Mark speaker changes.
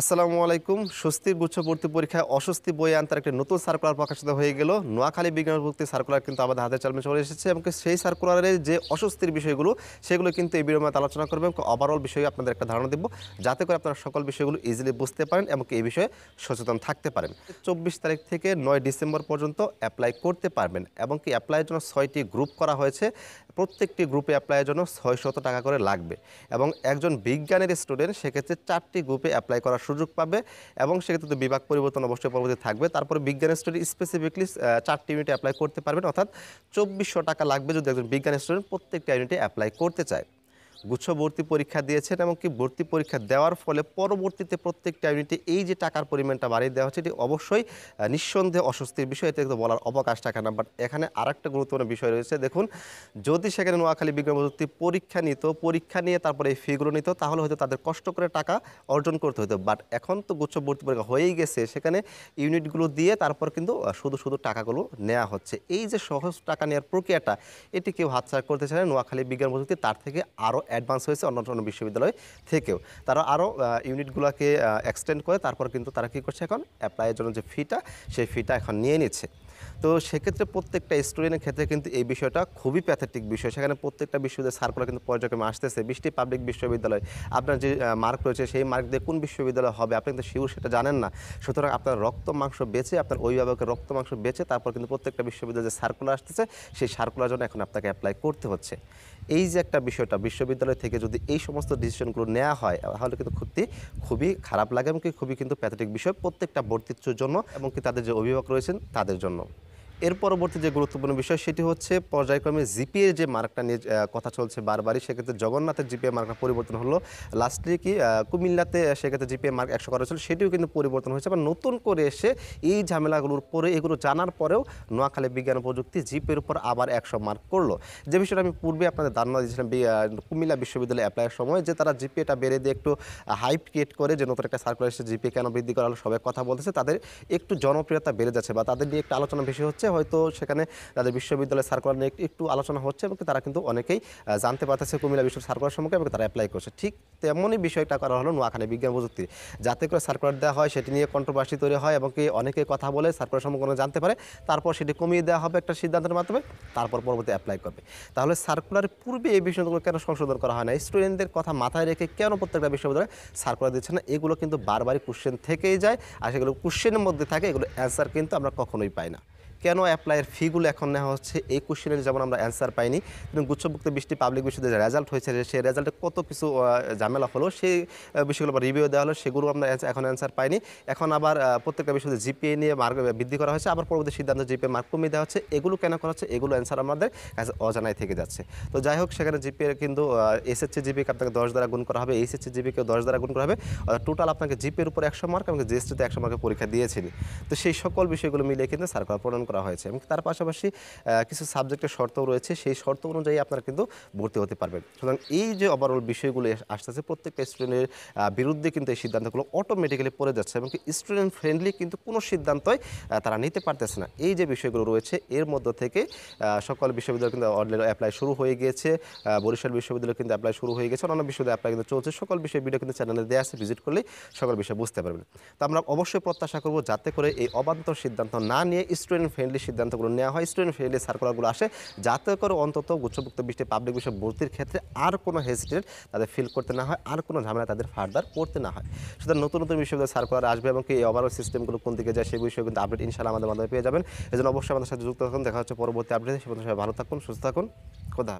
Speaker 1: আসসালামু আলাইকুম স্বস্তির গুচ্ছ ভর্তি পরীক্ষায় অস্বস্তি বই আনতার একটি নতুন সার্কুলার প্রকাশিত হয়ে গেল নোয়াখালী বিজ্ঞান ভর্তি সার্কুলার কিন্তু আমাদের হাতে চালমে চলে এসেছে এবং সেই সার্কুলারের যে অস্বস্তির বিষয়গুলো সেগুলো কিন্তু এই বিরমাতে আলোচনা করবে এবং ওভারঅল বিষয়ে আপনাদের একটা ধারণা দিব যাতে করে আপনারা সকল বিষয়গুলো ইজিলি বুঝতে পারেন এবং এই বিষয়ে সচেতন থাকতে পারেন চব্বিশ তারিখ থেকে নয় ডিসেম্বর পর্যন্ত অ্যাপ্লাই করতে পারবেন এবং কি অ্যাপ্লাইয়ের জন্য ছয়টি গ্রুপ করা হয়েছে প্রত্যেকটি গ্রুপে অ্যাপ্লাইয়ের জন্য ছয়শত টাকা করে লাগবে এবং একজন বিজ্ঞানের স্টুডেন্ট সেক্ষেত্রে চারটি গ্রুপে অ্যাপ্লাই করার সুযোগ পাবে এবং সেক্ষেত্রে বিভাগ পরিবর্তন অবশ্যই পরবর্তী থাকবে তারপরে বিজ্ঞান স্টুডেন্ট স্পেসিফিকলি চারটি ইউনিটে অ্যাপ্লাই করতে পারবেন অর্থাৎ চব্বিশশো টাকা লাগবে যদি একজন বিজ্ঞান স্টুডেন্ট প্রত্যেকটা ইউনিটে অ্যাপ্লাই করতে চায় গুচ্ছ ভর্তি পরীক্ষা দিয়েছেন এবং কি ভর্তি পরীক্ষা দেওয়ার ফলে পরবর্তীতে প্রত্যেকটা ইউনিটে এই যে টাকার পরিমাণটা বাড়িয়ে দেওয়া হচ্ছে এটি অবশ্যই নিঃসন্দেহে অস্বস্তির বিষয় এতে বলার অবকাশ টাকা না বাট এখানে আর একটা গুরুত্বপূর্ণ বিষয় রয়েছে দেখুন যদি সেখানে নোয়াখালী বিজ্ঞান প্রযুক্তি পরীক্ষা নিত পরীক্ষা নিয়ে তারপরে এই ফিগুলো নিত তাহলে হয়তো তাদের কষ্ট করে টাকা অর্জন করতে হতো বাট এখন তো গুচ্ছ ভর্তি পরীক্ষা হয়েই গেছে সেখানে ইউনিটগুলো দিয়ে তারপর কিন্তু শুধু শুধু টাকাগুলো নেওয়া হচ্ছে এই যে সহজ টাকা নেওয়ার প্রক্রিয়াটা এটি কেউ হাতছাড়া করতে চায় নোয়াখালী বিজ্ঞান প্রযুক্তি তার থেকে আরও অ্যাডভান্স হয়েছে অন্য অন্য বিশ্ববিদ্যালয় থেকেও তারা আরও ইউনিটগুলোকে এক্সটেন্ড করে তারপর কিন্তু তারা কী করছে এখন অ্যাপ্লাইয়ের জন্য যে ফিটা সেই ফিটা এখন নিয়ে নিচ্ছে তো সেক্ষেত্রে প্রত্যেকটা স্টুডেন্টের ক্ষেত্রে কিন্তু এই বিষয়টা খুবই প্যাথেটিক বিষয় সেখানে প্রত্যেকটা বিশ্ববিদ্যালয় সার্কুলার কিন্তু পর্যায়ক্রমে আসতেছে বিশটি পাবলিক বিশ্ববিদ্যালয় আপনার যে মার্ক রয়েছে সেই মার্ক দিয়ে কোন বিশ্ববিদ্যালয় হবে আপনি কিন্তু শিওর সেটা জানেন না সুতরাং আপনার রক্ত মাংস বেছে আপনার অভিভাবকের রক্ত মাংস বেছে তারপর কিন্তু প্রত্যেকটা বিশ্ববিদ্যালয়ে যে সার্কুলার আসতেছে সেই সার্কুলার জন্য এখন আপনাকে অ্যাপ্লাই করতে হচ্ছে এই যে একটা বিষয়টা বিশ্ববিদ্যালয় থেকে যদি এই সমস্ত ডিসিশনগুলো নেওয়া হয় তাহলে কিন্তু খুবই খুবই খারাপ লাগে এবং খুবই কিন্তু প্যাথেটিক বিষয় প্রত্যেকটা ভর্তিত্বর জন্য এবং কি তাদের যে অভিভাবক রয়েছেন তাদের জন্য এর পরবর্তী যে গুরুত্বপূর্ণ বিষয় সেটি হচ্ছে পর্যায়ক্রমে জিপিএ যে মার্কটা নিয়ে কথা চলছে বারবারই সেক্ষেত্রে জগন্নাথের জিপিএ মার্কটা পরিবর্তন হলো লাস্টলি কি কুমিল্লাতে সেক্ষেত্রে জিপিএ মার্ক একশো করা হয়েছিল সেটিও কিন্তু পরিবর্তন হয়েছে বা নতুন করে এসে এই ঝামেলাগুলোর পরে এগুলো জানার পরেও নোয়াখালী বিজ্ঞান প্রযুক্তি জিপের উপর আবার একশো মার্ক করলো যে বিষয়টা আমি পূর্বে আপনাদের ধারণা দিয়েছিলাম কুমিল্লা বিশ্ববিদ্যালয়ে অ্যাপ্লাইয়ের সময় যে তারা জিপিএটা বেড়ে দিয়ে একটু হাইপ ক্রিয়েট করে যে নতুন একটা সার্কুলার এসে জিপিএ কেন বৃদ্ধি করা হলো সবাই কথা বলতেছে তাদের একটু জনপ্রিয়তা বেড়ে যাচ্ছে বা তাদের নিয়ে একটা আলোচনা বেশি হচ্ছে হয়তো সেখানে তাদের বিশ্ববিদ্যালয় সার্কুলার নিয়ে একটু আলোচনা হচ্ছে এবং তারা কিন্তু অনেকেই জানতে পারতেছে কুমিল্লা বিশ্ব সার্কুলার সম্পর্কে এবং তারা অ্যাপ্লাই করছে ঠিক তেমনই বিষয়টা করা হলো নোয়াখালী বিজ্ঞান প্রযুক্তি যাতে করে সার্কুলার দেওয়া হয় সেটি নিয়ে কন্ট্রোভার্সি তৈরি হয় এবং কি অনেকে কথা বলে সার্কুলার সম্পর্কে জানতে পারে তারপর সেটি কমিয়ে দেওয়া হবে একটা সিদ্ধান্তের মাধ্যমে তারপর পরবর্তী অ্যাপ্লাই করবে তাহলে সার্কুলার পূর্বে এই বিষয়গুলো কেন সংশোধন করা হয় না স্টুডেন্টদের কথা মাথায় রেখে কেন প্রত্যেকটা বিশ্ববিদ্যালয়ে সার্কুলার দিচ্ছে না এগুলো কিন্তু বারবারই কোশ্চেন থেকেই যায় আর সেগুলো কোশ্চেনের মধ্যে থাকে এগুলো অ্যান্সার কিন্তু আমরা কখনোই পাই না কেন অ্যাপ্লাইয়ের ফিগুলো এখন নেওয়া হচ্ছে এই কোশ্চেনের যেমন আমরা অ্যান্সার পাইনি কিন্তু গুচ্ছভুক্ত বৃষ্টি পাবলিক বিশ্ববিদ্যালয় যে রেজাল্ট হয়েছে সেই রেজাল্টে কত কিছু ঝামেলা হলো সেই বিষয়গুলো আবার রিভিউ দেওয়া হলো সেগুলো আমরা এখন অ্যান্সার পাইনি এখন আবার প্রত্যেকটা বিশ্ববিদ্যালয় জিপিএ নিয়ে মার্ক বৃদ্ধি করা হয়েছে আবার পরবর্তী সিদ্ধান্ত জিপিএ মার্ক কমিয়ে দেওয়া হচ্ছে এগুলো কেন করা হচ্ছে এগুলো অ্যান্সার আমাদের কাছে অজানায় থেকে যাচ্ছে তো যাই হোক সেখানে জিপিএ কিন্তু এসএসসি জিপিকে আপনাকে দশ দ্বারা গুণ করা হবে এইচএসসি জিপিকে দশ দ্বারা গুণ করা হবে টোটাল আপনাকে জিপের উপর একশো মার্ক এবং জিএসটিতে একশো মার্কে পরীক্ষা দিয়েছিলেন তো সেই সকল বিষয়গুলো মিলিয়ে কিন্তু সার্কুলার প্রণয়ন করা হয়েছে এবং তার পাশাপাশি কিছু সাবজেক্টের শর্তও রয়েছে সেই শর্ত অনুযায়ী আপনারা কিন্তু ভর্তি হতে পারবেন সুতরাং এই যে ওভারঅল বিষয়গুলো আসতেছে প্রত্যেকটা স্টুডেন্টের বিরুদ্ধে কিন্তু এই সিদ্ধান্তগুলো অটোমেটিক্যালি পড়ে যাচ্ছে এবং স্টুডেন্ট ফ্রেন্ডলি কিন্তু কোনো সিদ্ধান্তই তারা নিতে পারতেছে না এই যে বিষয়গুলো রয়েছে এর মধ্য থেকে সকল বিশ্ববিদ্যালয় কিন্তু অনলাইন অ্যাপ্লাই শুরু হয়ে গিয়েছে বরিশাল বিশ্ববিদ্যালয় কিন্তু অ্যাপ্লাই শুরু হয়ে গেছে অন্যান্য বিশ্ববিদ্যালয় অ্যাপ্লাই কিন্তু চলছে সকল বিষয়ে ভিডিও কিন্তু চ্যানেলে দেওয়া আছে ভিজিট করলে সকল বিষয়ে বুঝতে পারবেন তো আমরা অবশ্যই প্রত্যাশা করব যাতে করে এই অবান্তর সিদ্ধান্ত না নিয়ে স্টুডেন্ট ফ্রেন্ডলি সিদ্ধান্তগুলো নেওয়া হয় স্টুডেন্ট ফ্রেন্ডলি সার্কুলারগুলো আসে যাতে করে অন্তত উচ্চভুক্ত বৃষ্টি পাবলিক বিষয় ভর্তির ক্ষেত্রে আর কোনো হেজিটেট তাদের ফিল করতে না হয় আর কোনো ঝামেলা তাদের ফার্দার পড়তে না হয় সুতরাং নতুন নতুন বিষয়গুলো সার্কুলার আসবে এবং এই ওভারঅল সিস্টেমগুলো কোন দিকে যায় সেই বিষয়ে কিন্তু আপডেট ইনশাল্লাহ আমাদের মাধ্যমে পেয়ে যাবেন জন্য অবশ্যই আমাদের সাথে যুক্ত থাকুন দেখা হচ্ছে পরবর্তী আপডেটে সেই সবাই ভালো থাকুন সুস্থ থাকুন খোদা